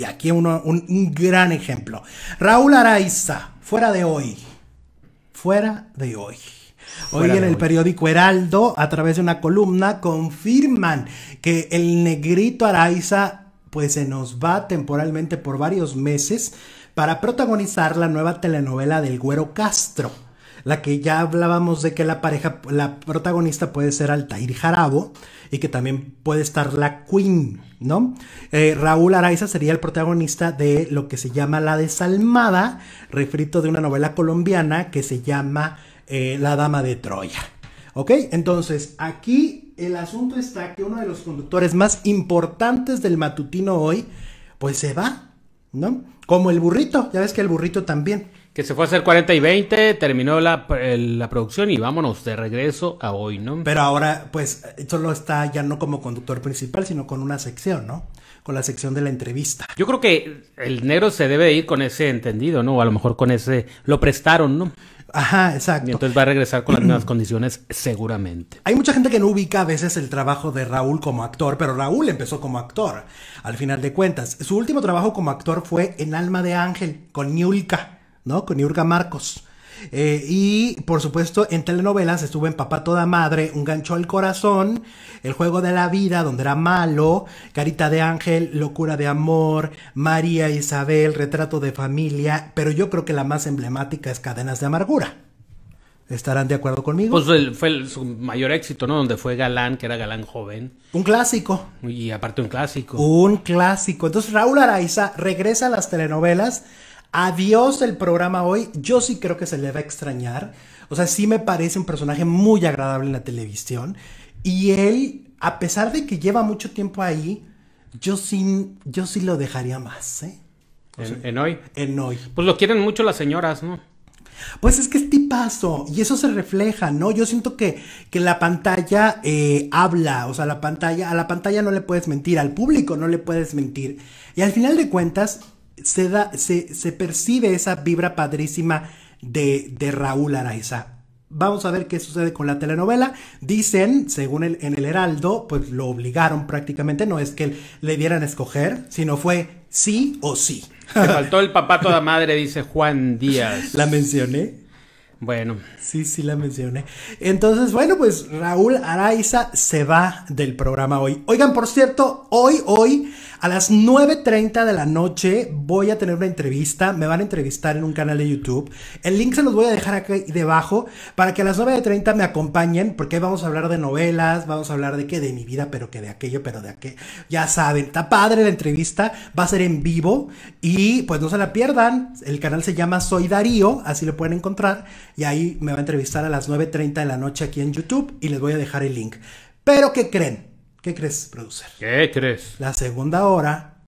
Y aquí un, gran ejemplo. Raúl Araiza, fuera de hoy. Fuera de hoy. Hoy en el periódico Heraldo, a través de una columna, confirman que el negrito Araiza pues se nos va temporalmente por varios meses para protagonizar la nueva telenovela del Güero Castro la que ya hablábamos de que la pareja, la protagonista puede ser Altair Jarabo y que también puede estar la Queen, ¿no? Eh, Raúl Araiza sería el protagonista de lo que se llama La Desalmada, refrito de una novela colombiana que se llama eh, La Dama de Troya. ¿Ok? Entonces, aquí el asunto está que uno de los conductores más importantes del matutino hoy, pues se va, ¿no? Como el burrito, ya ves que el burrito también que se fue a hacer 40 y 20, terminó la, producción y vámonos de regreso a hoy, ¿no? Pero ahora, pues, solo está ya no como conductor principal, sino con una sección, ¿no? Con la sección de la entrevista. Yo creo que el negro se debe ir con ese entendido, ¿no? O a lo mejor con ese, lo prestaron, ¿no? Ajá, exacto. entonces va a regresar con las mismas condiciones seguramente. Hay mucha gente que no ubica a veces el trabajo de Raúl como actor, pero Raúl empezó como actor, al final de cuentas. Su último trabajo como actor fue en Alma de Ángel, con Niulka. ¿no? Con Yurga Marcos. Eh, y por supuesto en telenovelas estuvo en Papá Toda Madre, Un Gancho al Corazón, El Juego de la Vida, donde era malo, Carita de Ángel, Locura de Amor, María Isabel, Retrato de Familia, pero yo creo que la más emblemática es Cadenas de Amargura. ¿Estarán de acuerdo conmigo? Pues fue su mayor éxito, ¿no? Donde fue galán, que era galán joven. Un clásico. Y aparte un clásico. Un clásico. Entonces Raúl Araiza regresa a las telenovelas Adiós el programa hoy. Yo sí creo que se le va a extrañar. O sea, sí me parece un personaje muy agradable en la televisión. Y él, a pesar de que lleva mucho tiempo ahí, yo sí, yo sí lo dejaría más, ¿eh? en, hoy. En hoy. Pues lo quieren mucho las señoras, ¿no? Pues es que es tipazo y eso se refleja, ¿no? Yo siento que, que la pantalla eh, habla, o sea, la pantalla, a la pantalla no le puedes mentir, al público no le puedes mentir. Y al final de cuentas, se, da, se, se percibe esa vibra padrísima de, de Raúl Araiza. Vamos a ver qué sucede con la telenovela. Dicen, según el, en el Heraldo, pues lo obligaron prácticamente, no es que le dieran a escoger, sino fue sí o sí. Le faltó el papá toda madre, dice Juan Díaz. La mencioné. Bueno. Sí, sí la mencioné. Entonces, bueno, pues Raúl Araiza se va del programa hoy. Oigan, por cierto, hoy, hoy, a las 9.30 de la noche voy a tener una entrevista. Me van a entrevistar en un canal de YouTube. El link se los voy a dejar aquí debajo para que a las 9.30 me acompañen porque vamos a hablar de novelas, vamos a hablar de qué, de mi vida, pero que de aquello, pero de aquello. Ya saben, está padre la entrevista. Va a ser en vivo y pues no se la pierdan. El canal se llama Soy Darío, así lo pueden encontrar y ahí me va a entrevistar a las 9.30 de la noche aquí en YouTube y les voy a dejar el link. Pero ¿qué creen? ¿Qué crees, producer? ¿Qué crees? La segunda hora